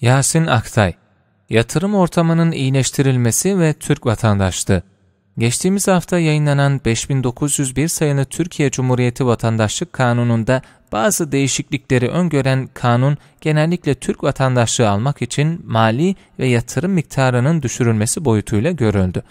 Yasin Aktay Yatırım ortamının iyileştirilmesi ve Türk vatandaşlığı Geçtiğimiz hafta yayınlanan 5901 sayılı Türkiye Cumhuriyeti Vatandaşlık Kanunu'nda bazı değişiklikleri öngören kanun genellikle Türk vatandaşlığı almak için mali ve yatırım miktarının düşürülmesi boyutuyla görüldü.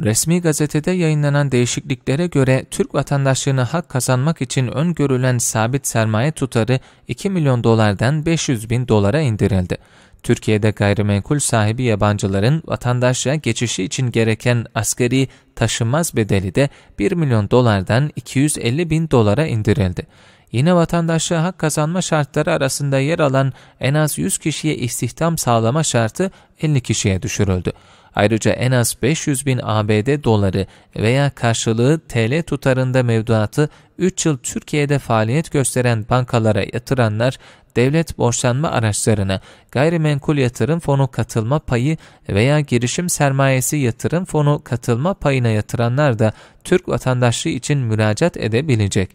Resmi gazetede yayınlanan değişikliklere göre Türk vatandaşlığına hak kazanmak için öngörülen sabit sermaye tutarı 2 milyon dolardan 500 bin dolara indirildi. Türkiye'de gayrimenkul sahibi yabancıların vatandaşlığa geçişi için gereken asgari taşınmaz bedeli de 1 milyon dolardan 250 bin dolara indirildi yeni vatandaşlığa hak kazanma şartları arasında yer alan en az 100 kişiye istihdam sağlama şartı 50 kişiye düşürüldü. Ayrıca en az 500 bin ABD doları veya karşılığı TL tutarında mevduatı 3 yıl Türkiye'de faaliyet gösteren bankalara yatıranlar, devlet borçlanma araçlarına, gayrimenkul yatırım fonu katılma payı veya girişim sermayesi yatırım fonu katılma payına yatıranlar da Türk vatandaşlığı için müracaat edebilecek.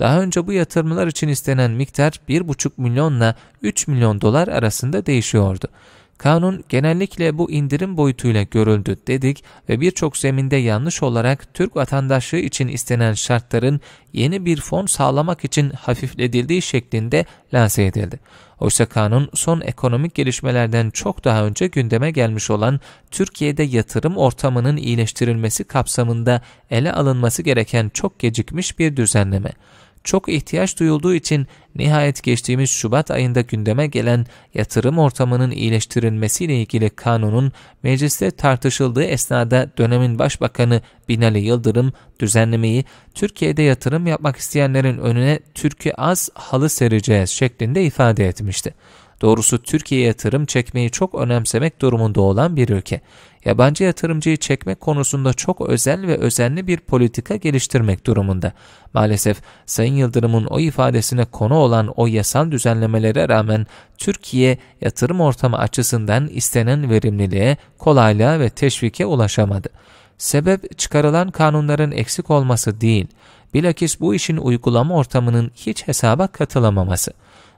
Daha önce bu yatırımlar için istenen miktar 1,5 milyonla 3 milyon dolar arasında değişiyordu. Kanun genellikle bu indirim boyutuyla görüldü dedik ve birçok zeminde yanlış olarak Türk vatandaşlığı için istenen şartların yeni bir fon sağlamak için hafifledildiği şeklinde lanse edildi. Oysa kanun son ekonomik gelişmelerden çok daha önce gündeme gelmiş olan Türkiye'de yatırım ortamının iyileştirilmesi kapsamında ele alınması gereken çok gecikmiş bir düzenleme çok ihtiyaç duyulduğu için nihayet geçtiğimiz Şubat ayında gündeme gelen yatırım ortamının iyileştirilmesiyle ilgili kanunun mecliste tartışıldığı esnada dönemin başbakanı Binali Yıldırım düzenlemeyi Türkiye'de yatırım yapmak isteyenlerin önüne Türkiye az halı sereceğiz şeklinde ifade etmişti. Doğrusu Türkiye yatırım çekmeyi çok önemsemek durumunda olan bir ülke yabancı yatırımcıyı çekmek konusunda çok özel ve özenli bir politika geliştirmek durumunda. Maalesef Sayın Yıldırım'ın o ifadesine konu olan o yasal düzenlemelere rağmen Türkiye yatırım ortamı açısından istenen verimliliğe, kolaylığa ve teşvike ulaşamadı. Sebep çıkarılan kanunların eksik olması değil, bilakis bu işin uygulama ortamının hiç hesaba katılamaması.''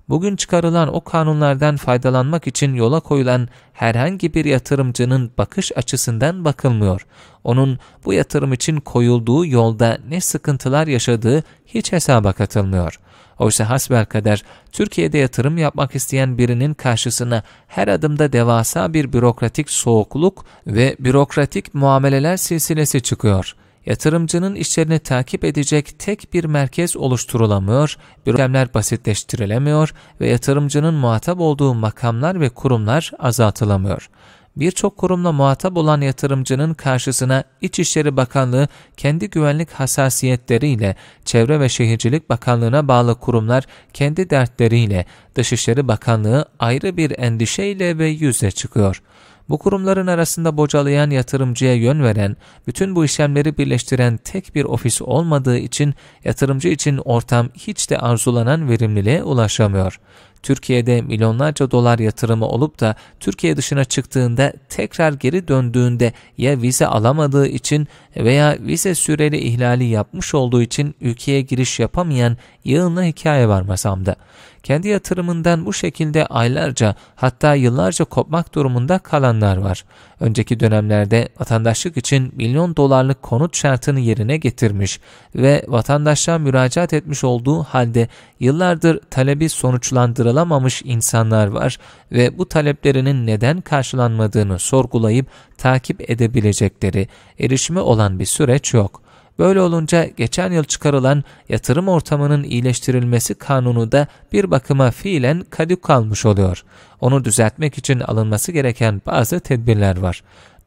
bugün çıkarılan o kanunlardan faydalanmak için yola koyulan herhangi bir yatırımcının bakış açısından bakılmıyor. Onun bu yatırım için koyulduğu yolda ne sıkıntılar yaşadığı hiç hesaba katılmıyor. Oysa hasbelkader Türkiye'de yatırım yapmak isteyen birinin karşısına her adımda devasa bir bürokratik soğukluk ve bürokratik muameleler silsilesi çıkıyor.'' Yatırımcının işlerini takip edecek tek bir merkez oluşturulamıyor, bürokramlar basitleştirilemiyor ve yatırımcının muhatap olduğu makamlar ve kurumlar azaltılamıyor. Birçok kurumla muhatap olan yatırımcının karşısına İçişleri Bakanlığı kendi güvenlik hassasiyetleriyle, Çevre ve Şehircilik Bakanlığı'na bağlı kurumlar kendi dertleriyle, Dışişleri Bakanlığı ayrı bir endişeyle ve yüzle çıkıyor.'' Bu kurumların arasında bocalayan yatırımcıya yön veren, bütün bu işlemleri birleştiren tek bir ofis olmadığı için yatırımcı için ortam hiç de arzulanan verimliliğe ulaşamıyor. Türkiye'de milyonlarca dolar yatırımı olup da Türkiye dışına çıktığında tekrar geri döndüğünde ya vize alamadığı için veya vize süreli ihlali yapmış olduğu için ülkeye giriş yapamayan yığınla hikaye var masamda. Kendi yatırımından bu şekilde aylarca hatta yıllarca kopmak durumunda kalanlar var. Önceki dönemlerde vatandaşlık için milyon dolarlık konut şartını yerine getirmiş ve vatandaşlar müracaat etmiş olduğu halde yıllardır talebi sonuçlandırılan alamamış insanlar var ve bu taleplerinin neden karşılanmadığını sorgulayıp takip edebilecekleri erişimi olan bir süreç yok. Böyle olunca geçen yıl çıkarılan yatırım ortamının iyileştirilmesi kanunu da bir bakıma fiilen kadük kalmış oluyor. Onu düzeltmek için alınması gereken bazı tedbirler var.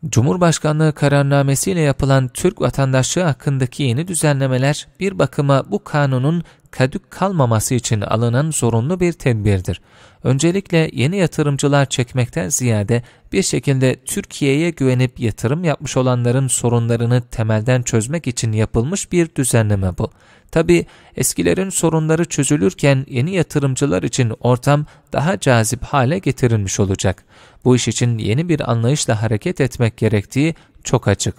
Cumhurbaşkanlığı kararnamesiyle yapılan Türk vatandaşlığı hakkındaki yeni düzenlemeler bir bakıma bu kanunun kadük kalmaması için alınan zorunlu bir tedbirdir. Öncelikle yeni yatırımcılar çekmekten ziyade bir şekilde Türkiye'ye güvenip yatırım yapmış olanların sorunlarını temelden çözmek için yapılmış bir düzenleme bu. Tabi eskilerin sorunları çözülürken yeni yatırımcılar için ortam daha cazip hale getirilmiş olacak. Bu iş için yeni bir anlayışla hareket etmek gerektiği çok açık.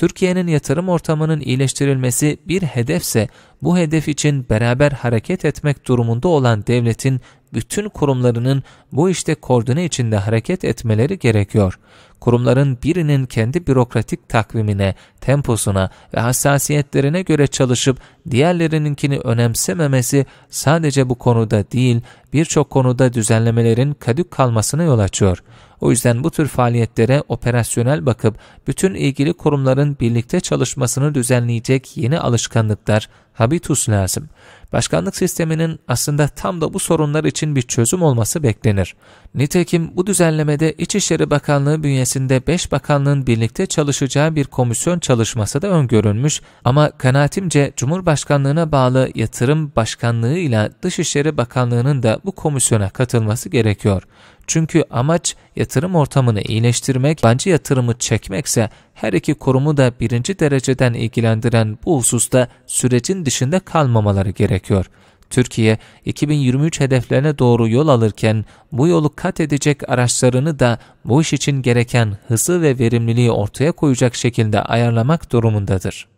Türkiye'nin yatırım ortamının iyileştirilmesi bir hedefse bu hedef için beraber hareket etmek durumunda olan devletin bütün kurumlarının bu işte koordine içinde hareket etmeleri gerekiyor kurumların birinin kendi bürokratik takvimine, temposuna ve hassasiyetlerine göre çalışıp diğerlerininkini önemsememesi sadece bu konuda değil, birçok konuda düzenlemelerin kadük kalmasına yol açıyor. O yüzden bu tür faaliyetlere operasyonel bakıp bütün ilgili kurumların birlikte çalışmasını düzenleyecek yeni alışkanlıklar, habitus lazım. Başkanlık sisteminin aslında tam da bu sorunlar için bir çözüm olması beklenir. Nitekim bu düzenlemede İçişleri Bakanlığı bünyesinde 5 bakanlığın birlikte çalışacağı bir komisyon çalışması da öngörülmüş ama kanaatimce Cumhurbaşkanlığına bağlı Yatırım Başkanlığı ile Dışişleri Bakanlığı'nın da bu komisyona katılması gerekiyor. Çünkü amaç yatırım ortamını iyileştirmek, yabancı yatırımı çekmekse her iki kurumu da birinci dereceden ilgilendiren bu hususta sürecin dışında kalmamaları gerekiyor. Türkiye 2023 hedeflerine doğru yol alırken bu yolu kat edecek araçlarını da bu iş için gereken hızı ve verimliliği ortaya koyacak şekilde ayarlamak durumundadır.